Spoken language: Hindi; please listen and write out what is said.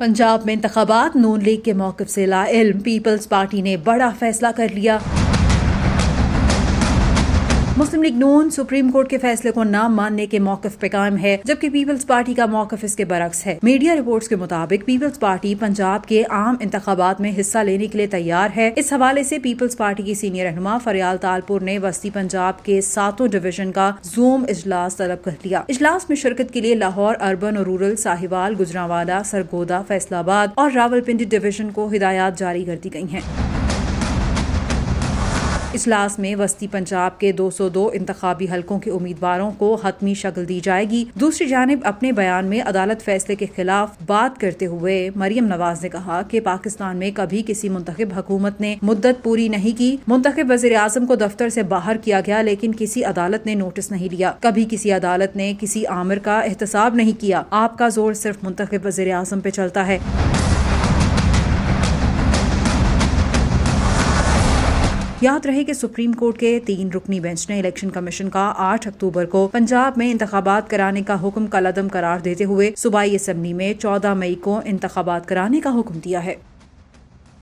पंजाब में इंतबात नून लीग के मौकफ से लाइल पीपल्स पार्टी ने बड़ा फैसला कर लिया मुस्लिम लीग नून सुप्रीम कोर्ट के फैसले को न मानने के मौकफ पे कायम है जबकि पीपल्स पार्टी का मौकफ इसके बरक्स है मीडिया रिपोर्ट के मुताबिक पीपल्स पार्टी पंजाब के आम इंतबात में हिस्सा लेने के लिए तैयार है इस हवाले ऐसी पीपल्स पार्टी की सीनियर रहनुमा फरियाल तालपुर ने वस्ती पंजाब के सातों डिवीजन का जूम इजलास तलब कर लिया इजलास में शिरकत के लिए लाहौर अर्बन और रूरल साहिवाल गुजरावाला सरगोदा फैसलाबाद और रावलपिंडी डिवीजन को हिदायत जारी कर दी गई है इजलास में वस्ती पंजाब के 202 इंतबी हलकों के उम्मीदवारों को हतमी शक्ल दी जाएगी दूसरी जानब अपने बयान में अदालत फैसले के खिलाफ बात करते हुए मरियम नवाज ने कहा कि पाकिस्तान में कभी किसी मुंतब हुकूमत ने मुद्दत पूरी नहीं की मुंतब वजी अजम को दफ्तर ऐसी बाहर किया गया लेकिन किसी अदालत ने नोटिस नहीं लिया कभी किसी अदालत ने किसी आमिर का एहतसाब नहीं किया आपका जोर सिर्फ मुंतब वजी अजम पे चलता है याद रहे कि सुप्रीम कोर्ट के तीन रुकनी बेंच ने इलेक्शन कमीशन का आठ अक्टूबर को पंजाब में इंतबात कराने का हुक्म कलदम करार देते हुए सूबाई असम्बली में चौदह मई को इंतबात कराने का हुक्म दिया है